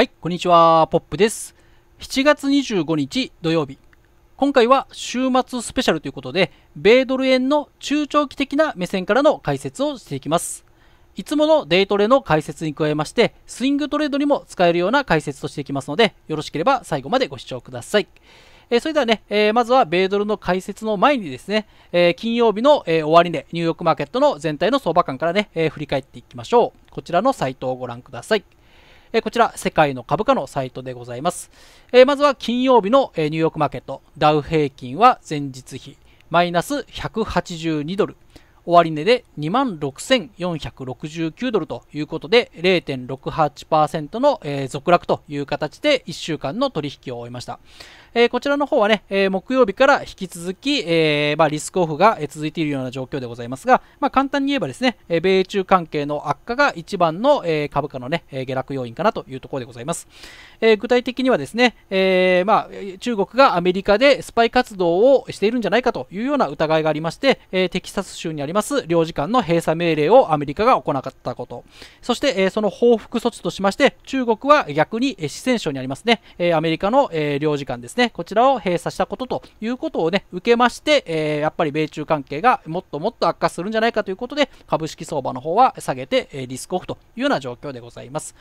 はい、こんにちは、ポップです。7月25日土曜日。今回は週末スペシャルということで、米ドル円の中長期的な目線からの解説をしていきます。いつものデイトレの解説に加えまして、スイングトレードにも使えるような解説としていきますので、よろしければ最後までご視聴ください。えー、それではね、えー、まずは米ドルの解説の前にですね、えー、金曜日の、え終値、ニューヨークマーケットの全体の相場感からね、え振り返っていきましょう。こちらのサイトをご覧ください。えこちら、世界の株価のサイトでございます。えまずは金曜日の、えニューヨークマーケット、ダウ平均は前日比マイナス182ドル、終値で26,469ドルということで、0.68%の、ー、続落という形で1週間の取引を終えました。えー、こちらの方はね、えー、木曜日から引き続き、えー、まあ、リスクオフが続いているような状況でございますが、まあ、簡単に言えばですね、米中関係の悪化が一番の、株価の、ね、下落要因かなというところでございます。え具体的にはですね、えまあ、中国がアメリカでスパイ活動をしているんじゃないかというような疑いがありまして、えテキサス州にありますます領事館の閉鎖命令をアメリカが行ったことそして、えその報復措置としまして中国は逆に、え四川省にありますね、えアメリカの、え領事館ですねこちらを閉鎖したことということをね受けまして、えやっぱり米中関係がもっともっと悪化するんじゃないかということで株式相場の方は下げて、えリスクオフというような状況でございます、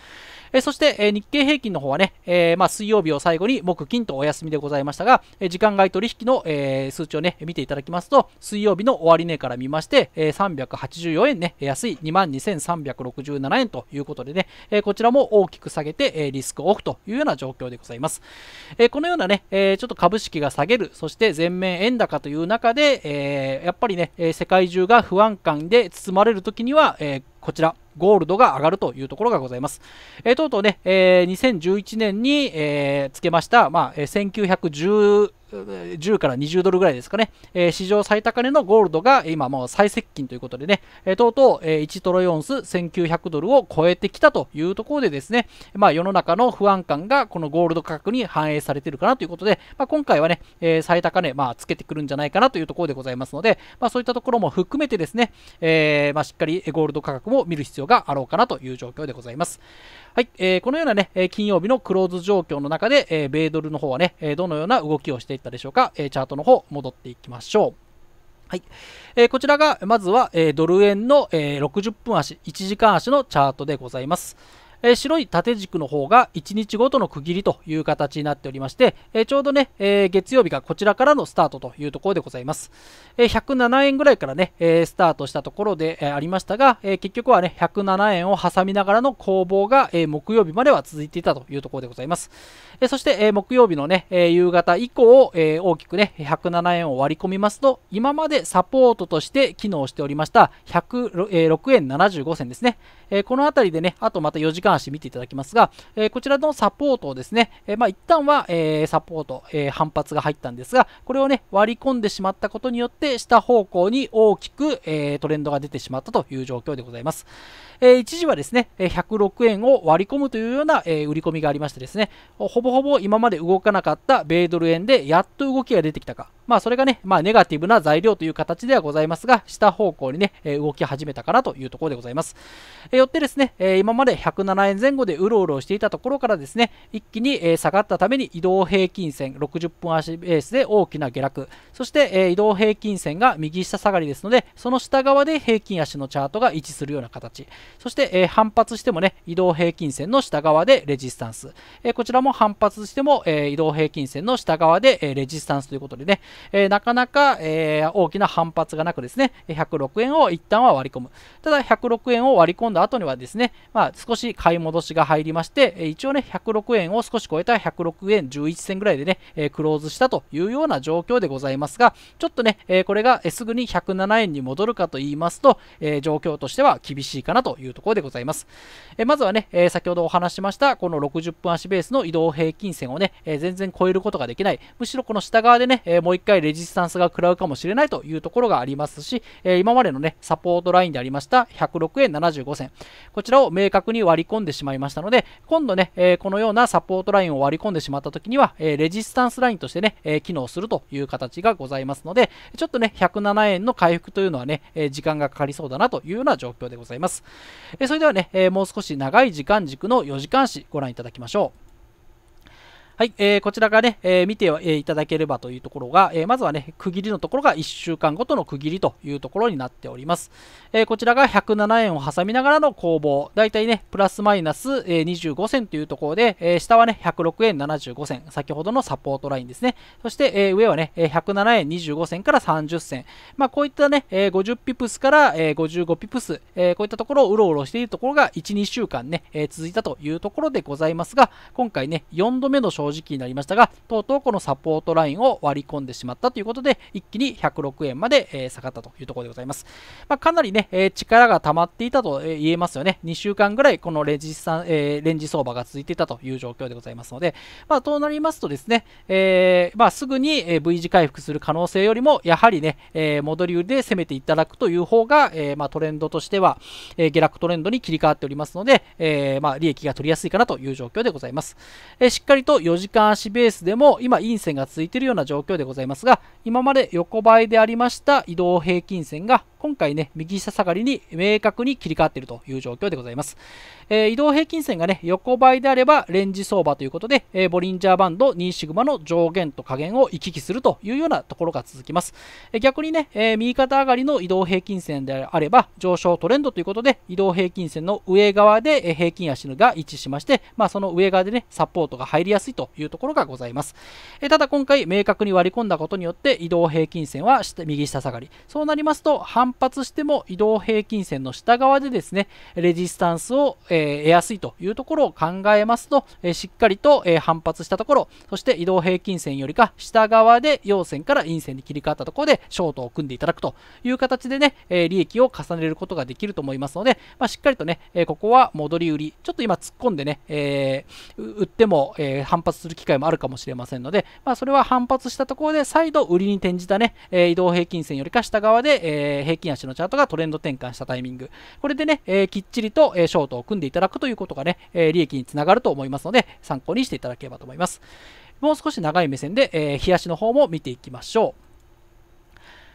えそして、え日経平均の方はね、えま水曜日を最後に木金とお休みでございましたが、え時間外取引の、え数値をね見ていただきますと水曜日の終値から見ましてで、えー、384円ね、安い22,367円ということでね、えー、こちらも大きく下げて、えー、リスクオフというような状況でございます。えー、このようなね、えー、ちょっと株式が下げる、そして全面円高という中で、えー、やっぱりね、えー、世界中が不安感で包まれるときには、えー、こちら、ゴールドが上がるというところがございます。えー、とうとうね、えー、2011年に、えー、つけました、まあ、えー、1910 10から20ドルぐらいですかね、え史上最高値のゴールドが今もう最接近ということでね、えとうとう、え1トロイオンス1900ドルを超えてきたというところでですね、まあ、世の中の不安感がこのゴールド価格に反映されているかなということで、まあ、今回はね、え最高値、まあ、つけてくるんじゃないかなというところでございますので、まあ、そういったところも含めてですね、えましっかりゴールド価格も見る必要があろうかなという状況でございます。はい、えー、このようなね、金曜日のクローズ状況の中で、えー、米ドルの方はね、どのような動きをしていったでしょうか、えー、チャートの方戻っていきましょう。はい、えー、こちらがまずは、えー、ドル円の、えー、60分足1時間足のチャートでございます。えー、白い縦軸の方が1日ごとの区切りという形になっておりまして、えー、ちょうどね、えー、月曜日がこちらからのスタートというところでございます。え107円ぐらいからね、えスタートしたところで、えありましたが、え結局はね、107円を挟みながらの攻防が、え木曜日までは続いていたというところでございます。えそして、え木曜日のね、え夕方以降、え大きくね、107円を割り込みますと、今までサポートとして機能しておりました、106円75銭ですね。えこのあたりでね、あとまた4時間間足見ていただきますが、えこちらのサポートをですね、えまあ、一旦は、えサポート、え反発が入ったんですが、これをね、割り込んでしまったことによって、下方向に大きく、えトレンドが出てしまったという状況でございます。え一時はですね、106円を割り込むというような、え売り込みがありましてですね、ほぼほぼ今まで動かなかった米ドル円でやっと動きが出てきたかまあそれがね、まあネガティブな材料という形ではございますが、下方向にね、え動き始めたかなというところでございます。えよってですね、え今まで107円前後でうろうろしていたところからですね、一気に、え下がったために移動平均線60分足ベースで大きな下落、そして、え移動平均線が右下下がりですので、その下側で平均足のチャートが位置するような形、そして、え反発してもね、移動平均線の下側でレジスタンス、えこちらも反発しても、え移動平均線の下側で、えレジスタンスということでね、えー、なかなか、えー、大きな反発がなくですね、106円を一旦は割り込む。ただ、106円を割り込んだ後にはですね、まあ、少し買い戻しが入りまして、一応ね、106円を少し超えた106円11銭ぐらいでね、えクローズしたというような状況でございますが、ちょっとね、えこれがすぐに107円に戻るかと言いますと、え状況としては厳しいかなというところでございます。えまずはね、え先ほどお話しました、この60分足ベースの移動平均線をね、え全然超えることができない。むしろこの下側でね、えもう一回近いレジスタンスが食らうかもしれないというところがありますし、えー、今までのね、サポートラインでありました106円75銭、こちらを明確に割り込んでしまいましたので、今度ね、えー、このようなサポートラインを割り込んでしまった時には、えー、レジスタンスラインとしてね、え機能するという形がございますので、ちょっとね、107円の回復というのはね、え時間がかかりそうだなというような状況でございます。えそれではね、えもう少し長い時間軸の4時間視ご覧いただきましょう。はい、えー、こちらがね、えー、見て、いただければというところが、えー、まずはね、区切りのところが1週間ごとの区切りというところになっております。えー、こちらが107円を挟みながらの攻防、だいたいね、プラスマイナス、えー、25銭というところで、えー、下はね、106円75銭、先ほどのサポートラインですね。そして、えー、上はね、107円25銭から30銭。まあ、こういったね、えー、50ピプスから、えー、55ピプス、えー、こういったところをうろうろしているところが1、2週間ね、えー、続いたというところでございますが、今回ね、4度目の正直になりましたが、とうとうこのサポートラインを割り込んでしまったということで、一気に106円まで、え下がったというところでございます。まあ、かなりね、え力が溜まっていたと言えますよね。2週間ぐらいこのレジさん、えレンジ相場が続いていたという状況でございますので、まあ、となりますとですね、えー、まあ、すぐに V 字回復する可能性よりも、やはりね、え戻り売りで攻めていただくという方が、えまあ、トレンドとしては、え下落トレンドに切り替わっておりますので、えまあ、利益が取りやすいかなという状況でございます。えしっかりと4時間足ベースでも今陰線が続いているような状況でございますが今まで横ばいでありました移動平均線が今回ね右下下がりに明確に切り替わっているという状況でございますえー、移動平均線がね、横ばいであればレンジ相場ということで、えー、ボリンジャーバンド2シグマの上限と下限を行き来するというようなところが続きます。え逆にね、え右肩上がりの移動平均線であれば上昇トレンドということで、移動平均線の上側で平均足が位置しまして、まあ、その上側でね、サポートが入りやすいというところがございます。えただ今回明確に割り込んだことによって移動平均線は右下下がり。そうなりますと反発しても移動平均線の下側でですね、レジスタンスを、ええ得やすいというところを考えますと、えしっかりと、え反発したところ、そして移動平均線よりか下側で陽線から陰線に切り替わったところでショートを組んでいただくという形でね、え利益を重ねることができると思いますので、まあ、しっかりとね、えここは戻り売り、ちょっと今突っ込んでね、え売っても、え反発する機会もあるかもしれませんので、まあ、それは反発したところで再度売りに転じたね、え移動平均線よりか下側で、え平均足のチャートがトレンド転換したタイミング、これでね、えきっちりと、えショートを組んでいただくということがね、え利益につながると思いますので、参考にしていただければと思います。もう少し長い目線で、えー、冷やの方も見ていきましょう。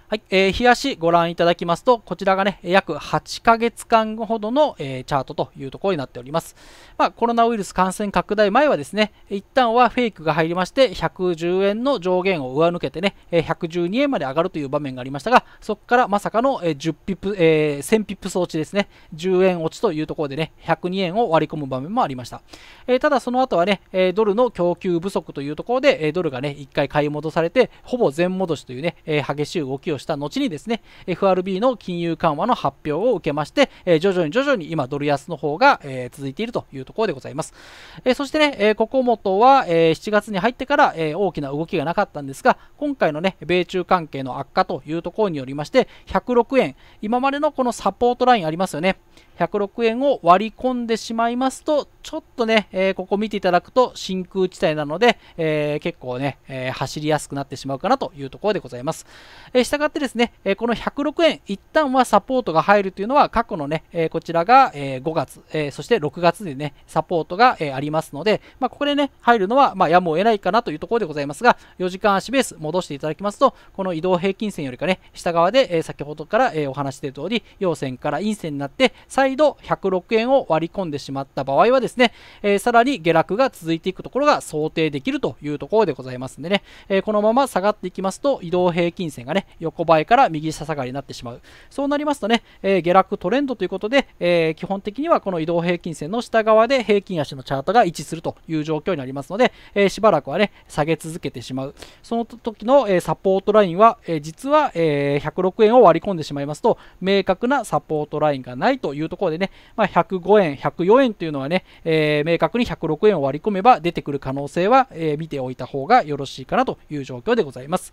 はい、えー、冷やご覧いただきますと、こちらがね、約8ヶ月間ほどの、えー、チャートというところになっております。まあ、コロナウイルス感染拡大前はですね、一旦はフェイクが入りまして、110円の上限を上抜けてね、112円まで上がるという場面がありましたが、そこからまさかの10ピップ、えー、1000ピップ装置ですね、10円落ちというところでね、102円を割り込む場面もありました。えー、ただその後はね、ドルの供給不足というところで、ドルがね、一回買い戻されて、ほぼ全戻しというね、激しい動きをした後にですね FRB の金融緩和の発表を受けまして、え徐々に徐々に今ドル安の方が、え続いているというところでございます、えそしてね、えー、ここ元は、え7月に入ってから、え大きな動きがなかったんですが今回のね米中関係の悪化というところによりまして106円今までのこのサポートラインありますよね106円を割り込んでしまいますと、ちょっとね、えー、ここ見ていただくと真空地帯なので、えー、結構ね、えー、走りやすくなってしまうかなというところでございます。えしたがってですね、えこの106円、一旦はサポートが入るというのは、過去のね、えこちらが、え5月、えそして6月でね、サポートが、えありますので、まあ、ここでね、入るのは、まあ、やむを得ないかなというところでございますが、4時間足ベース戻していただきますと、この移動平均線よりかね、下側で、え先ほどから、えお話している通り、陽線から陰線になって、再度106円を割り込んでしまった場合はですね、えー、さらに下落が続いていくところが想定できるというところでございますんでね、えー、このまま下がっていきますと移動平均線がね、横ばいから右下下がりになってしまう。そうなりますとね、えー、下落トレンドということで、え基本的にはこの移動平均線の下側で平均足のチャートが位置するという状況になりますので、えしばらくはね、下げ続けてしまう。その時の、えサポートラインは、え実は、え106円を割り込んでしまいますと、明確なサポートラインがないというとところでね、まあ、105円、104円というのはね、えー、明確に106円を割り込めば出てくる可能性は、えー、見ておいた方がよろしいかなという状況でございます。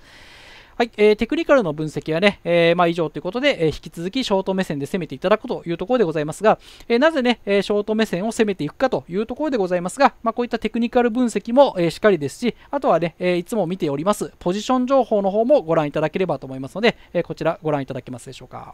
はい、えー、テクニカルの分析はね、えー、まあ、以上ということで、えー、引き続きショート目線で攻めていただくというところでございますが、えー、なぜね、えショート目線を攻めていくかというところでございますが、まあ、こういったテクニカル分析も、えしっかりですし、あとはね、えいつも見ております、ポジション情報の方もご覧いただければと思いますので、えこちらご覧いただけますでしょうか。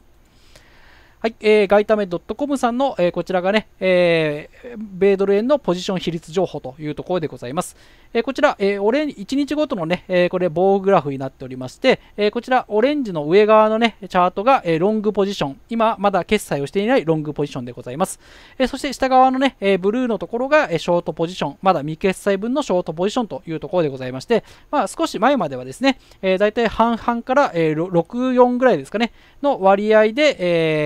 はい、えー、ガイタメ .com さんの、えー、こちらがね、えー、米ドル円のポジション比率情報というところでございます。えー、こちら、えー、オレン1日ごとのね、えー、これ棒グラフになっておりまして、えー、こちらオレンジの上側のね、チャートが、えー、ロングポジション、今まだ決済をしていないロングポジションでございます。えー、そして下側のね、えー、ブルーのところが、えー、ショートポジション、まだ未決済分のショートポジションというところでございまして、まあ、少し前まではですね、えー、大体半々から、えー、64ぐらいですかね、の割合で、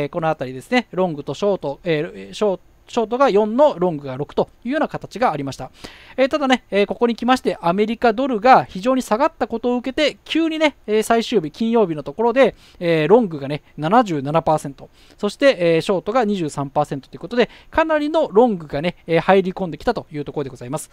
えー、このこの辺りですね、ロングとショート、えー、ショートショートが4のロングが6というような形がありました。えー、ただね、えー、ここに来ましてアメリカドルが非常に下がったことを受けて、急にね、え最終日、金曜日のところで、えロングがね、77%、そして、えショートが23%ということで、かなりのロングがね、え入り込んできたというところでございます。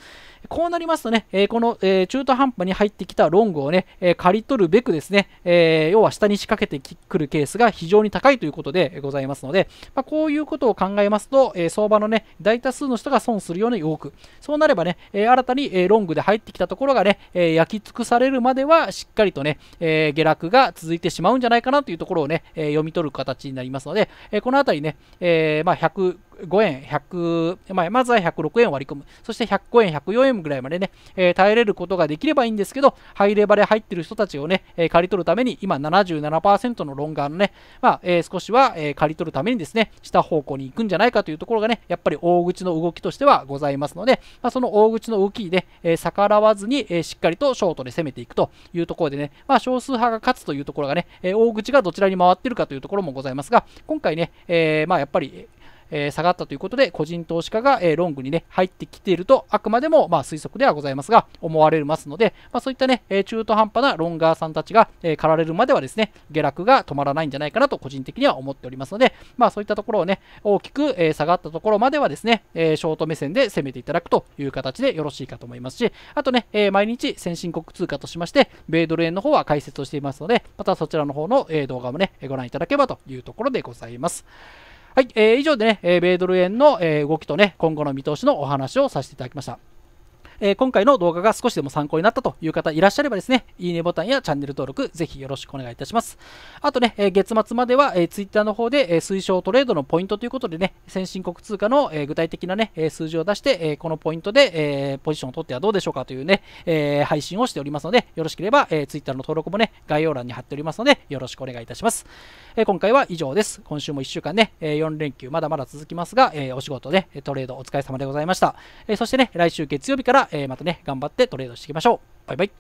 こうなりますとね、えこの、え中途半端に入ってきたロングをね、え刈り取るべくですね、え要は下に仕掛けてくるケースが非常に高いということでございますので、まあ、こういうことを考えますと、え相相場のね、大多数の人が損するように動く。そうなればね、えー、新たに、えー、ロングで入ってきたところがね、えー、焼き尽くされるまではしっかりとね、え下落が続いてしまうんじゃないかなというところをね、え読み取る形になりますので、えこのあたりね、えまあ、100 5円100、まあ、まずは106円を割り込む。そして105円、104円ぐらいまでね、えー、耐えれることができればいいんですけど、ハイレバレ入ってる人たちをね、えー、借り取るために、今77%のロンガーのね、まあ、えー、少しは、えー、借り取るためにですね、下方向に行くんじゃないかというところがね、やっぱり大口の動きとしてはございますので、まあ、その大口の動きにね、え逆らわずに、えしっかりとショートで攻めていくというところでね、まあ、少数派が勝つというところがね、え大口がどちらに回っているかというところもございますが、今回ね、えまあ、やっぱり、えー、下がったということで、個人投資家が、えー、ロングにね、入ってきていると、あくまでも、まあ、推測ではございますが、思われますので、まあ、そういったね、えー、中途半端なロンガーさんたちが、えー、駆られるまではですね、下落が止まらないんじゃないかなと、個人的には思っておりますので、まあ、そういったところをね、大きく、えー、下がったところまではですね、えー、ショート目線で攻めていただくという形でよろしいかと思いますし、あとね、えー、毎日先進国通貨としまして、米ドル円の方は解説をしていますので、またそちらの方の、え動画もね、ご覧いただければというところでございます。はい、えー、以上でね、えー、米ドル円の、え動きとね、今後の見通しのお話をさせていただきました。えー、今回の動画が少しでも参考になったという方いらっしゃればですね、いいねボタンやチャンネル登録、ぜひよろしくお願いいたします。あとね、え月末までは、え Twitter の方で、え推奨トレードのポイントということでね、先進国通貨の、え具体的なね、数字を出して、えこのポイントで、えポジションを取ってはどうでしょうかというね、え配信をしておりますので、よろしければ、え Twitter の登録もね、概要欄に貼っておりますので、よろしくお願いいたします。え今回は以上です。今週も1週間ね、え4連休まだまだ続きますが、えお仕事で、ね、トレードお疲れ様でございました。えそしてね、来週月曜日からえー、またね、頑張ってトレードしていきましょう。バイバイ。